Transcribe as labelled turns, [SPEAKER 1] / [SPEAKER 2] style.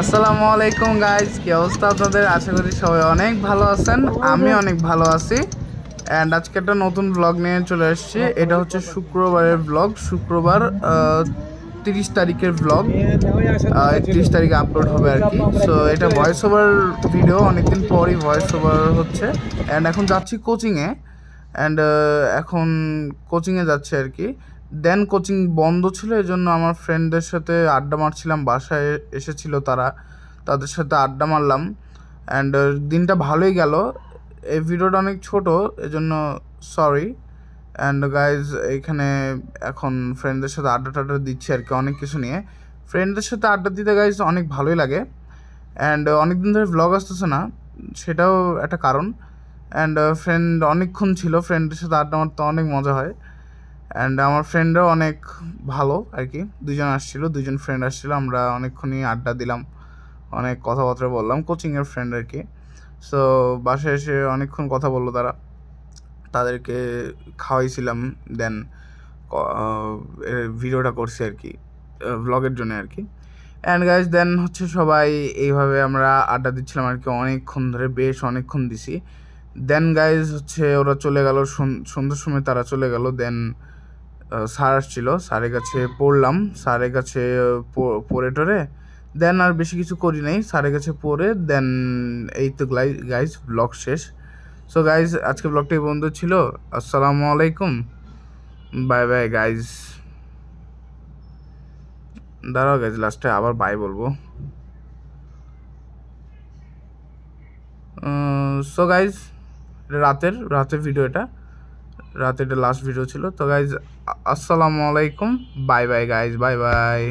[SPEAKER 1] আসসালামু আলাইকুম গাইজ কি অবস্থা আপনাদের আশা করি সবাই অনেক ভালো আছেন আমি অনেক ভালো আছি অ্যান্ড আজকে একটা নতুন ব্লগ নিয়ে চলে এসেছি এটা হচ্ছে শুক্রবারের ব্লগ শুক্রবার তিরিশ তারিখের ব্লগ তিরিশ তারিখে আপলোড হবে আর কি সো এটা ভয়েস ওভার ভিডিও অনেকদিন পরই ভয়েস ওভার হচ্ছে অ্যান্ড এখন যাচ্ছি কোচিংয়ে অ্যান্ড এখন কোচিংয়ে যাচ্ছে আর কি দেন কোচিং বন্ধ ছিল এই জন্য আমার ফ্রেন্ডদের সাথে আড্ডা মারছিলাম বাসায় এসেছিল তারা তাদের সাথে আড্ডা মারলাম অ্যান্ড দিনটা ভালোই গেল এই ভিডিওটা অনেক এই এজন্য সরি অ্যান্ড গাইজ এখানে এখন ফ্রেন্ডদের সাথে আড্ডা টাড্ডা দিচ্ছি আর কি অনেক কিছু নিয়ে ফ্রেন্ডদের সাথে আড্ডা দিতে গাইজ অনেক ভালোই লাগে অ্যান্ড অনেক দিন ধরে ব্লগ আসতেছে না সেটাও একটা কারণ অ্যান্ড ফ্রেন্ড অনেকক্ষণ ছিল ফ্রেন্ডের সাথে আড্ডা মারতে অনেক মজা হয় অ্যান্ড আমার ফ্রেন্ডরাও অনেক ভালো আর কি দুজন আসছিল দুজন ফ্রেন্ড আসছিল আমরা অনেকক্ষণই আড্ডা দিলাম অনেক কথাবার্তা বললাম কোচিংয়ের ফ্রেন্ড আর কি সো বাসায় এসে অনেকক্ষণ কথা বললো তারা তাদেরকে খাওয়াইছিলাম দেন ভিডিওটা করছি আর কি ব্লগের জন্য আর কি অ্যান্ড গাইজ দেন হচ্ছে সবাই এইভাবে আমরা আড্ডা দিচ্ছিলাম আর কি অনেকক্ষণ ধরে বেশ অনেকক্ষণ দিছি দেন গাইজ হচ্ছে ওরা চলে গেল সন্ধ্যার সময় তারা চলে গেল দেন স্যার আসছিলো স্যারের কাছে পড়লাম স্যারের কাছে পড়ে টরে দেন আর বেশি কিছু করি নাই স্যারের কাছে পড়ে দেন এই তো গাইজ ব্লগ শেষ সো গাইজ আজকে ব্লগটি বন্ধ ছিল আসসালামু আলাইকুম বাই বাই গাইজ দাঁড়াও গাইজ লাস্টে আবার বাই বলবো সো গাইজ রাতের রাতের ভিডিও এটা রাতে এটা লাস্ট ভিডিও ছিল তো গাইজ আসসালামু আলাইকুম bye bye guys bye by